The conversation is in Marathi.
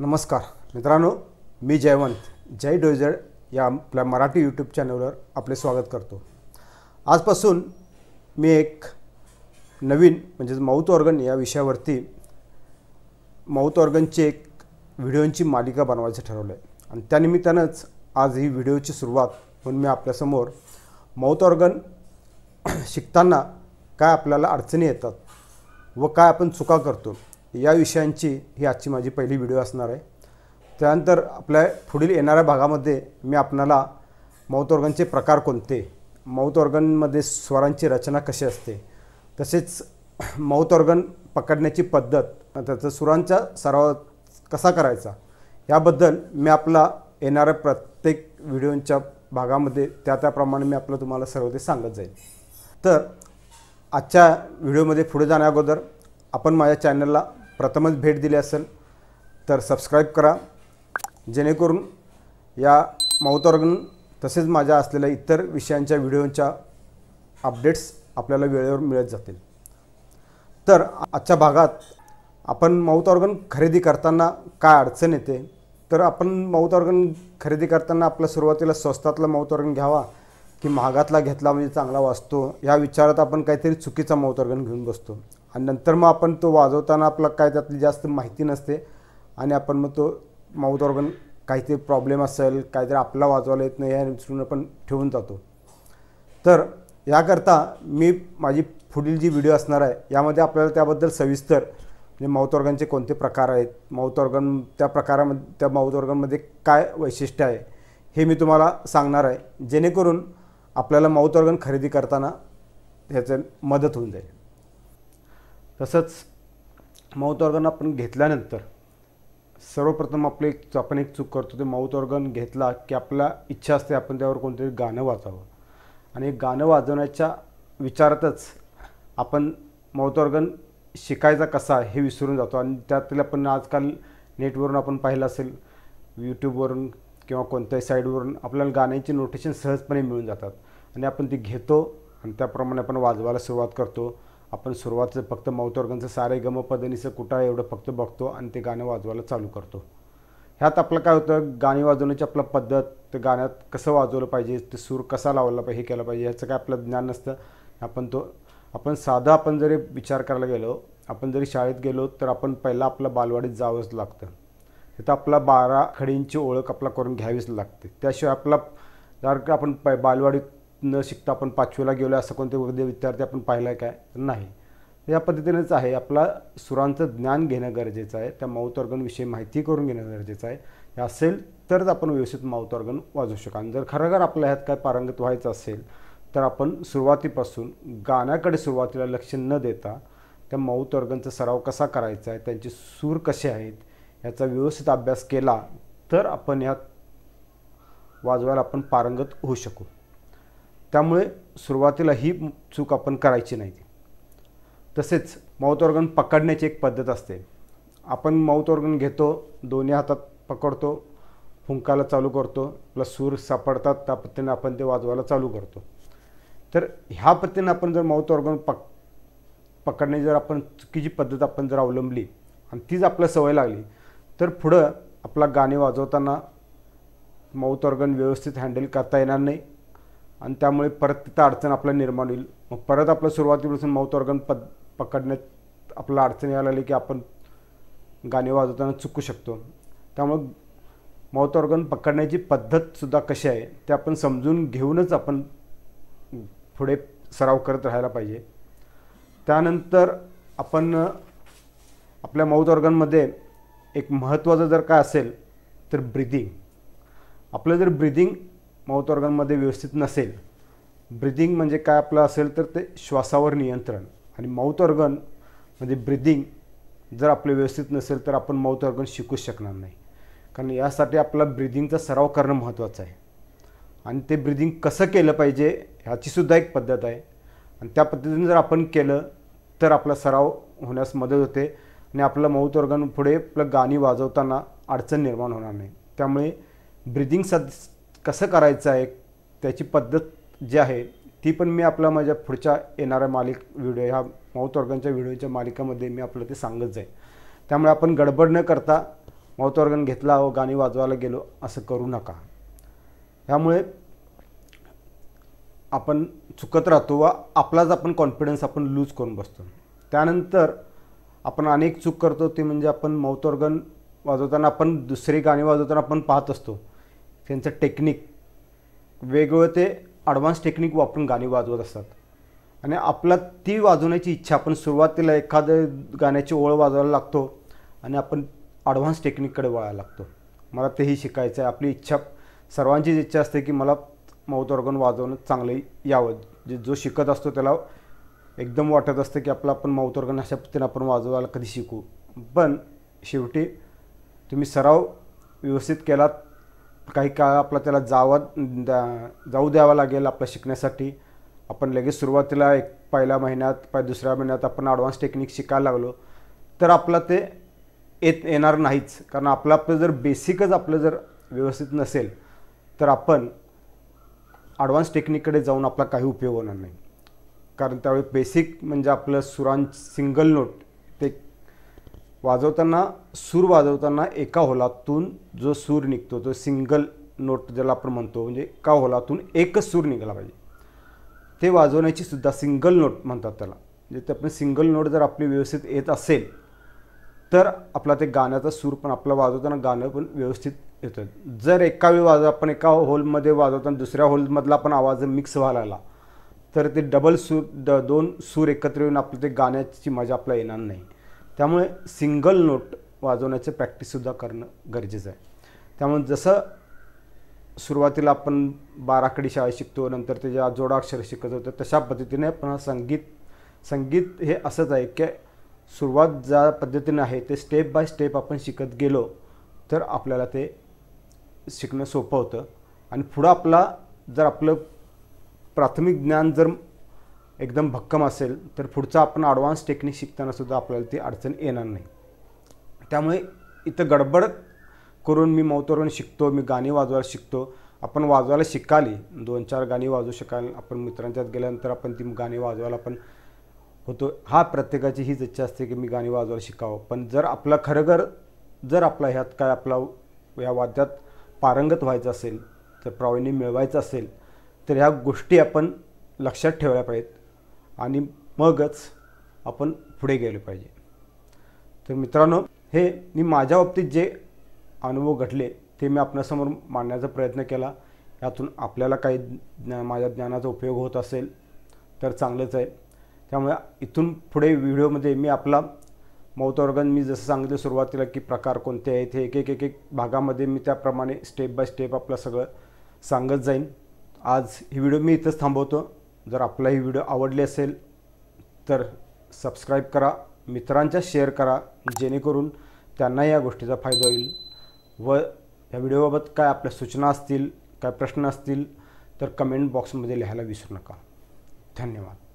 नमस्कार मित्रांनो मी जयवंत जय डोजड या आपल्या मराठी यूट्यूब चॅनलवर आपले स्वागत करतो आजपासून मी एक नवीन म्हणजेच माउथ ऑर्गन या विषयावरती माउथ ऑर्गनची एक व्हिडिओंची मालिका बनवायचं ठरवलं आहे आणि त्यानिमित्तानंच आज ही व्हिडिओची सुरुवात म्हणून मी आपल्यासमोर माउथ ऑर्गन शिकताना काय आपल्याला अडचणी येतात व काय आपण चुका करतो या विषयांची ही आजची माझी पहिली व्हिडिओ असणार आहे त्यानंतर आपल्या पुढील येणाऱ्या भागामध्ये मी आपणाला माउथ ऑर्गनचे प्रकार कोणते माउथ ऑर्गनमध्ये स्वरांची रचना कशी असते तसेच माउथ ऑर्गन पकडण्याची पद्धत त्याचा सुरांचा सराव कसा करायचा याबद्दल मी आपला येणाऱ्या प्रत्येक व्हिडिओंच्या भागामध्ये त्या त्याप्रमाणे मी आपलं तुम्हाला सर्व ते सांगत जाईल तर आजच्या व्हिडिओमध्ये पुढे जाण्याअगोदर आपण माझ्या चॅनलला प्रथमच भेट दिली असेल तर सबस्क्राईब करा जेणेकरून या ऑर्गन तसेच माझ्या असलेल्या इतर विषयांच्या व्हिडिओंच्या अपडेट्स आपल्याला वेळेवर मिळत जातील तर आजच्या भागात आपण माउथ ऑर्गन खरेदी करताना काय अडचण येते तर आपण माउथ ऑर्गन खरेदी करताना आपल्या सुरुवातीला स्वस्तातला माउथ ऑर्गन घ्यावा की महागातला घेतला म्हणजे चांगला वाचतो या विचारात आपण काहीतरी चुकीचा माउथ ऑर्गन घेऊन बसतो आणि नंतर मग आपण तो वाजवताना आपलं काय त्यातली जास्त माहिती नसते आणि आपण मग तो माऊथ ऑर्गन काहीतरी प्रॉब्लेम असेल काहीतरी आपला वाजवायला येत नाही या पण आपण ठेवून जातो तर याकरता मी माझी पुढील जी व्हिडिओ असणार आहे यामध्ये आपल्याला त्याबद्दल सविस्तर म्हणजे माऊथ ऑर्गनचे कोणते प्रकार आहेत माउथ ऑर्गन त्या प्रकारामध्ये त्या माऊथ ऑर्गनमध्ये काय वैशिष्ट्य आहे हे मी तुम्हाला सांगणार आहे जेणेकरून आपल्याला माऊथ ऑर्गन खरेदी करताना ह्याचं मदत होऊन जाईल तसंच माउथ ऑर्गन आपण घेतल्यानंतर सर्वप्रथम आपले आपण एक चूक करतो ते माउथ ऑर्गन घेतला की आपल्या इच्छा असते आपण त्यावर कोणतरी गाणं वाजावं आणि गाणं वाजवण्याच्या विचारातच आपण माउथ ऑर्गन शिकायचा कसा हे विसरून जातो आणि त्यातील आपण आजकाल नेटवरून आपण पाहिलं असेल यूट्यूबवरून किंवा कोणत्याही साईडवरून आपल्याला गाण्याची नोटेशन सहजपणे मिळून जातात आणि आपण ती घेतो आणि त्याप्रमाणे आपण वाजवायला सुरुवात करतो आपण सुरुवात फक्त मौतवर्गांचं सारे सारे पदनीचं कुठा एवढं फक्त बघतो आणि ते गाणं वाजवायला चालू करतो ह्यात आपलं काय होतं गाणी वाजवण्याची आपलं पद्धत ते गाण्यात कसं वाजवलं पाहिजे ते सूर कसा लावला पाहिजे हे केलं पाहिजे ह्याचं काय आपलं ज्ञान नसतं आपण तो आपण साधा आपण जरी विचार करायला गेलो आपण जरी शाळेत गेलो तर आपण पहिला आपल्या बालवाडीत जावंच लागतं तिथं आपला बारा खडींची ओळख आपला करून घ्यावीच लागते त्याशिवाय आपला जर आपण प बालवाडीत न शिकता आपण पाचवीला गेलो असं कोणते वगैरे विद्यार्थी आपण पाहिला काय नाही या पद्धतीनेच आहे आपला सुरांचं ज्ञान घेणं गरजेचं आहे त्या माउथ माहिती करून घेणं गरजेचं आहे हे असेल तरच आपण व्यवस्थित माउथ वाजवू वाजू शकाल आणि जर खरोखर आपल्या ह्यात काय पारंगत व्हायचं असेल तर आपण सुरुवातीपासून गाण्याकडे सुरुवातीला लक्ष न देता त्या माउथ सराव कसा करायचा आहे त्यांचे सूर कसे आहेत याचा व्यवस्थित अभ्यास केला तर आपण यात वाजवायला आपण पारंगत होऊ शकू त्यामुळे सुरुवातीला ही चूक आपण करायची नाही तसेच माउथ ऑर्गन पकडण्याची एक पद्धत असते आपण माउथ ऑर्गन घेतो दोन्ही हातात पकडतो फुंकायला चालू करतो आपला सूर सापडतात त्या पद्धतीने आपण ते वाजवायला चालू करतो तर ह्या पद्धतीने आपण जर माउथ ऑर्गन पक पकडणे जर आपण चुकीची पद्धत आपण जर अवलंबली आणि तीच आपल्या सवय लागली तर पुढं आपला गाणे वाजवताना माउथ ऑर्गन व्यवस्थित हँडल करता येणार नाही आणि त्यामुळे परत तिथं अडचण आपल्याला निर्माण होईल मग परत आपलं सुरुवातीपासून माउथ पद पकडण्यात आपला अडचण यायला लागली की आपण गाणे वाजवताना चुकू शकतो त्यामुळं माउथ ऑर्गन पकडण्याची पद्धतसुद्धा कशी आहे ते आपण समजून घेऊनच आपण पुढे सराव करत राहायला पाहिजे त्यानंतर आपण आपल्या माउथ ऑर्गनमध्ये एक महत्त्वाचं जर काय असेल तर ब्रिदिंग आपलं जर ब्रिदिंग माउथ ऑर्गनमध्ये व्यवस्थित नसेल ब्रिदिंग म्हणजे काय आपलं असेल तर ते श्वासावर नियंत्रण आणि माउथ ऑर्गन म्हणजे ब्रिदिंग जर आपलं व्यवस्थित नसेल तर आपण माउथ ऑर्गन शिकूच शकणार नाही कारण यासाठी आपला ब्रिदिंगचा सराव करणं महत्त्वाचं आहे आणि ते ब्रिदिंग कसं केलं पाहिजे ह्याचीसुद्धा एक पद्धत आहे आणि त्या पद्धतीने जर आपण केलं तर आपला सराव होण्यास मदत होते आणि आपलं माउथ ऑर्गन पुढे आपलं गाणी वाजवताना अडचण निर्माण होणार नाही त्यामुळे ब्रिदिंग सद कसं करायचं आहे त्याची पद्धत जी आहे ती पण मी आपला माझ्या पुढच्या येणाऱ्या मालिक व्हिडिओ ह्या माउथऑर्गनच्या व्हिडिओच्या मालिकामध्ये मी आपलं ते सांगत जाईल त्यामुळे आपण गडबड न करता ऑर्गन घेतला हो गाणी वाजवायला गेलो असं करू नका ह्यामुळे आपण चुकत राहतो व आपलाच आपण कॉन्फिडन्स आपण लूज करून बसतो त्यानंतर आपण अनेक चूक करतो ते म्हणजे आपण ऑर्गन वाजवताना आपण दुसरी गाणी वाजवताना आपण पाहत असतो त्यांचं टेक्निक वेगवेगळं ते ॲडव्हान्स टेक्निक वापरून गाणी वाजवत असतात आणि आपला ती वाजवण्याची इच्छा आपण सुरुवातीला एखादं गाण्याची ओळ वाजवायला लागतो आणि आपण ॲडव्हान्स टेक्निककडे वळायला लागतो मला तेही शिकायचं आहे आपली इच्छा सर्वांचीच इच्छा असते की मला माऊथ ऑर्गन वाजवणं चांगलं यावं जे जो शिकत असतो त्याला एकदम वाटत असतं की आपलं आपण माऊथ ऑर्गन अशा पद्धतीने आपण वाजवायला कधी शिकू पण शेवटी तुम्ही सराव व्यवस्थित केलात काही काळ आपला त्याला जावा जाऊ द्यावा लागेल आपलं शिकण्यासाठी आपण लगेच सुरुवातीला एक पहिल्या महिन्यात पाय दुसऱ्या महिन्यात आपण ॲडव्हान्स टेक्निक शिकायला लागलो तर आपलं ते येत येणार नाहीच कारण आपलं आपलं जर बेसिकच आपलं जर व्यवस्थित नसेल तर आपण ॲडव्हान्स टेक्निककडे जाऊन आपला काही उपयोग होणार नाही कारण त्यावेळी बेसिक म्हणजे आपलं सुरां सिंगल नोट वाजवताना सूर वाजवताना एका होलातून जो सूर निघतो तो सिंगल नोट ज्याला आपण म्हणतो म्हणजे एका होलातून एकच सूर निघाला पाहिजे ते वाजवण्याची सुद्धा सिंगल नोट म्हणतात त्याला म्हणजे ते आपण सिंगल नोट जर आपली व्यवस्थित येत असेल तर आपला ते गाण्याचा सूर पण आपलं वाजवताना गाणं पण व्यवस्थित येतं जर एका वेळी वाजव आपण एका होलमध्ये वाजवताना दुसऱ्या होलमधला पण आवाज मिक्स व्हायला आला तर ते डबल सूर द दोन सूर एकत्र येऊन आपलं ते गाण्याची मजा आपल्याला येणार नाही त्यामुळे सिंगल नोट वाजवण्याचे प्रॅक्टिससुद्धा करणं गरजेचं आहे त्यामुळे जसं सुरुवातीला आपण बाराकडी शाळा शिकतो नंतर त्याच्या जोडाक्षर शिकत होतो तशा पद्धतीने पण संगीत संगीत हे असंच आहे की सुरुवात ज्या पद्धतीने आहे ते स्टेप बाय स्टेप आपण शिकत गेलो तर आपल्याला ते शिकणं सोपं होतं आणि पुढं आपला जर आपलं प्राथमिक ज्ञान जर एकदम भक्कम असेल तर पुढचा आपण ॲडव्हान्स टेक्निक शिकताना सुद्धा आपल्याला ती अडचण येणार नाही त्यामुळे इथं गडबड करून मी मौतोरण शिकतो मी गाणी वाजवायला शिकतो आपण वाजवायला शिकाली दोन चार गाणी वाजवू शकाल आपण मित्रांच्यात गेल्यानंतर आपण ती गाणी वाजवायला पण होतो हा प्रत्येकाची हीच इच्छा असते की मी गाणी वाजवायला शिकावं पण जर आपला खरंगर जर आपला ह्यात काय आपला या वाद्यात पारंगत व्हायचं असेल तर प्रावीण्य मिळवायचं असेल तर ह्या गोष्टी आपण लक्षात ठेवल्या पाहिजेत आणि मगच आपण पुढे गेले पाहिजे तर मित्रांनो हे मी माझ्या बाबतीत जे अनुभव घडले ते मी आपल्यासमोर मांडण्याचा प्रयत्न केला यातून आपल्याला काही ज्ञा माझ्या ज्ञानाचा उपयोग होत असेल तर चांगलंच आहे त्यामुळे इथून पुढे व्हिडिओमध्ये मी आपला मौतवर्गन मी जसं सांगितलं सुरुवातीला की प्रकार कोणते आहेत हे एक एक एक एक भागामध्ये मी त्याप्रमाणे स्टेप बाय स्टेप आपलं सगळं सांगत जाईन आज ही व्हिडिओ मी इथंच थांबवतो जर आपला ही व्हिडिओ आवडले असेल तर सबस्क्राईब करा मित्रांच्या शेअर करा जेणेकरून त्यांना या गोष्टीचा फायदा होईल व या व्हिडिओबाबत काय आपल्या सूचना असतील काय प्रश्न असतील तर कमेंट बॉक्समध्ये लिहायला विसरू नका धन्यवाद